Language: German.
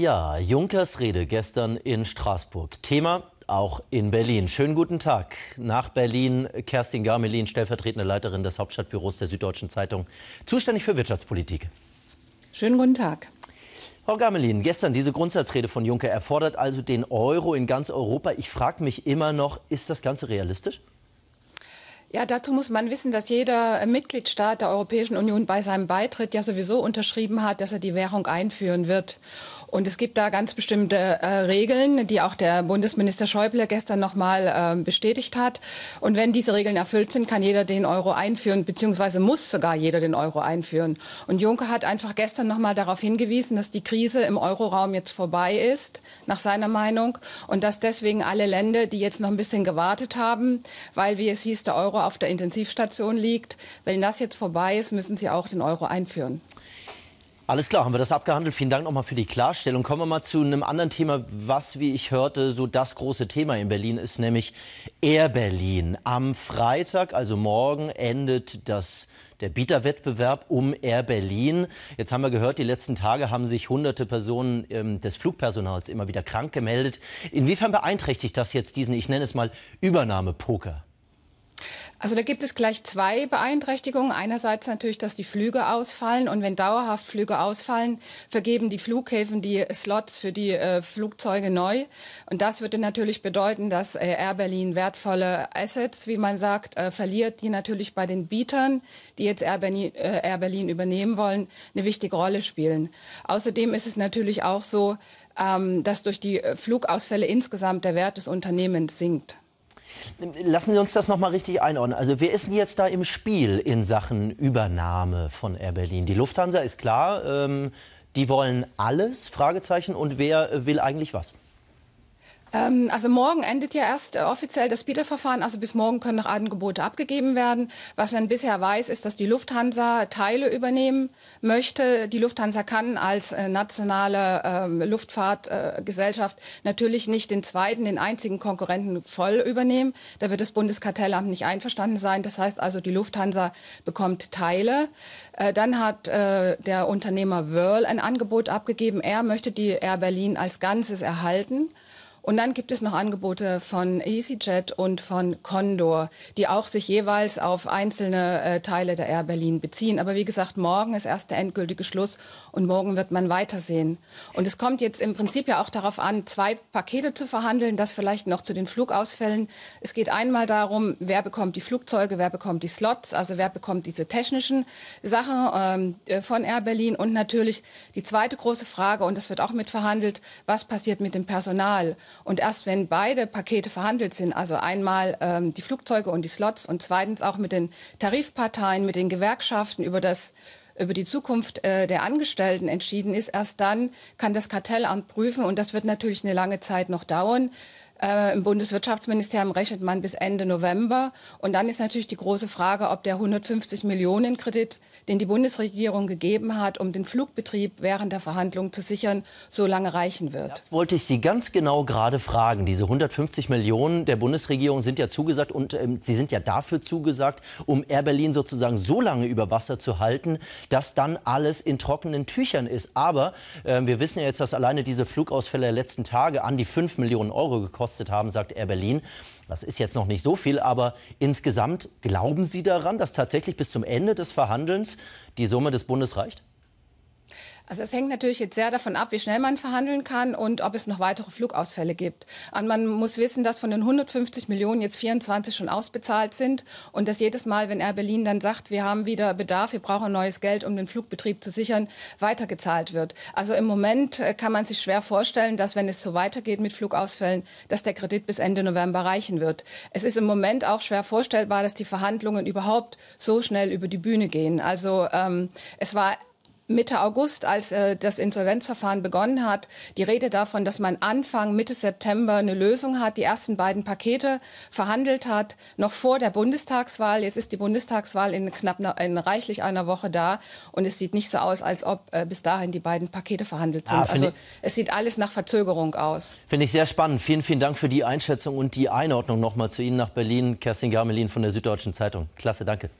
Ja, Junkers Rede gestern in Straßburg. Thema auch in Berlin. Schönen guten Tag nach Berlin. Kerstin Garmelin, stellvertretende Leiterin des Hauptstadtbüros der Süddeutschen Zeitung, zuständig für Wirtschaftspolitik. Schönen guten Tag. Frau Garmelin, gestern diese Grundsatzrede von Juncker erfordert also den Euro in ganz Europa. Ich frage mich immer noch, ist das Ganze realistisch? Ja, dazu muss man wissen, dass jeder Mitgliedstaat der Europäischen Union bei seinem Beitritt ja sowieso unterschrieben hat, dass er die Währung einführen wird. Und es gibt da ganz bestimmte äh, Regeln, die auch der Bundesminister Schäuble gestern nochmal äh, bestätigt hat. Und wenn diese Regeln erfüllt sind, kann jeder den Euro einführen, beziehungsweise muss sogar jeder den Euro einführen. Und Juncker hat einfach gestern nochmal darauf hingewiesen, dass die Krise im Euroraum jetzt vorbei ist, nach seiner Meinung, und dass deswegen alle Länder, die jetzt noch ein bisschen gewartet haben, weil, wie es hieß, der Euro auf der Intensivstation liegt, wenn das jetzt vorbei ist, müssen sie auch den Euro einführen. Alles klar, haben wir das abgehandelt. Vielen Dank nochmal für die Klarstellung. Kommen wir mal zu einem anderen Thema, was, wie ich hörte, so das große Thema in Berlin ist, nämlich Air Berlin. Am Freitag, also morgen, endet das, der Bieterwettbewerb um Air Berlin. Jetzt haben wir gehört, die letzten Tage haben sich hunderte Personen ähm, des Flugpersonals immer wieder krank gemeldet. Inwiefern beeinträchtigt das jetzt diesen, ich nenne es mal, Übernahmepoker? Also da gibt es gleich zwei Beeinträchtigungen. Einerseits natürlich, dass die Flüge ausfallen und wenn dauerhaft Flüge ausfallen, vergeben die Flughäfen die Slots für die äh, Flugzeuge neu. Und das würde natürlich bedeuten, dass äh, Air Berlin wertvolle Assets, wie man sagt, äh, verliert, die natürlich bei den Bietern, die jetzt Air Berlin, äh, Air Berlin übernehmen wollen, eine wichtige Rolle spielen. Außerdem ist es natürlich auch so, ähm, dass durch die äh, Flugausfälle insgesamt der Wert des Unternehmens sinkt. Lassen Sie uns das noch mal richtig einordnen. Also wer ist denn jetzt da im Spiel in Sachen Übernahme von Air Berlin? Die Lufthansa ist klar, ähm, die wollen alles, Fragezeichen. Und wer will eigentlich was? Ähm, also morgen endet ja erst äh, offiziell das Bieterverfahren. Also bis morgen können noch Angebote abgegeben werden. Was man bisher weiß, ist, dass die Lufthansa Teile übernehmen möchte. Die Lufthansa kann als äh, nationale ähm, Luftfahrtgesellschaft äh, natürlich nicht den zweiten, den einzigen Konkurrenten voll übernehmen. Da wird das Bundeskartellamt nicht einverstanden sein. Das heißt also, die Lufthansa bekommt Teile. Äh, dann hat äh, der Unternehmer Wörl ein Angebot abgegeben. Er möchte die Air Berlin als Ganzes erhalten. Und dann gibt es noch Angebote von EasyJet und von Condor, die auch sich jeweils auf einzelne äh, Teile der Air Berlin beziehen. Aber wie gesagt, morgen ist erst der endgültige Schluss und morgen wird man weitersehen. Und es kommt jetzt im Prinzip ja auch darauf an, zwei Pakete zu verhandeln, das vielleicht noch zu den Flugausfällen. Es geht einmal darum, wer bekommt die Flugzeuge, wer bekommt die Slots, also wer bekommt diese technischen Sachen ähm, äh, von Air Berlin und natürlich die zweite große Frage, und das wird auch mit verhandelt, was passiert mit dem Personal? Und erst wenn beide Pakete verhandelt sind, also einmal ähm, die Flugzeuge und die Slots und zweitens auch mit den Tarifparteien, mit den Gewerkschaften über das über die Zukunft äh, der Angestellten entschieden ist, erst dann kann das Kartellamt prüfen und das wird natürlich eine lange Zeit noch dauern. Äh, Im Bundeswirtschaftsministerium rechnet man bis Ende November. Und dann ist natürlich die große Frage, ob der 150 Millionen Kredit, den die Bundesregierung gegeben hat, um den Flugbetrieb während der Verhandlungen zu sichern, so lange reichen wird. Das wollte ich Sie ganz genau gerade fragen. Diese 150 Millionen der Bundesregierung sind ja zugesagt und äh, sie sind ja dafür zugesagt, um Air Berlin sozusagen so lange über Wasser zu halten, dass dann alles in trockenen Tüchern ist. Aber äh, wir wissen ja jetzt, dass alleine diese Flugausfälle der letzten Tage an die 5 Millionen Euro gekostet gekostet haben, sagt Air Berlin. Das ist jetzt noch nicht so viel, aber insgesamt glauben Sie daran, dass tatsächlich bis zum Ende des Verhandelns die Summe des Bundes reicht? Also es hängt natürlich jetzt sehr davon ab, wie schnell man verhandeln kann und ob es noch weitere Flugausfälle gibt. Und man muss wissen, dass von den 150 Millionen jetzt 24 schon ausbezahlt sind und dass jedes Mal, wenn Air Berlin dann sagt, wir haben wieder Bedarf, wir brauchen neues Geld, um den Flugbetrieb zu sichern, weitergezahlt wird. Also im Moment äh, kann man sich schwer vorstellen, dass wenn es so weitergeht mit Flugausfällen, dass der Kredit bis Ende November reichen wird. Es ist im Moment auch schwer vorstellbar, dass die Verhandlungen überhaupt so schnell über die Bühne gehen. Also ähm, es war Mitte August, als äh, das Insolvenzverfahren begonnen hat, die Rede davon, dass man Anfang Mitte September eine Lösung hat, die ersten beiden Pakete verhandelt hat, noch vor der Bundestagswahl. Jetzt ist die Bundestagswahl in knapp ne, in reichlich einer Woche da und es sieht nicht so aus, als ob äh, bis dahin die beiden Pakete verhandelt ah, sind. Ah, also ich, es sieht alles nach Verzögerung aus. Finde ich sehr spannend. Vielen, vielen Dank für die Einschätzung und die Einordnung nochmal zu Ihnen nach Berlin, Kerstin Gamelin von der Süddeutschen Zeitung. Klasse, danke.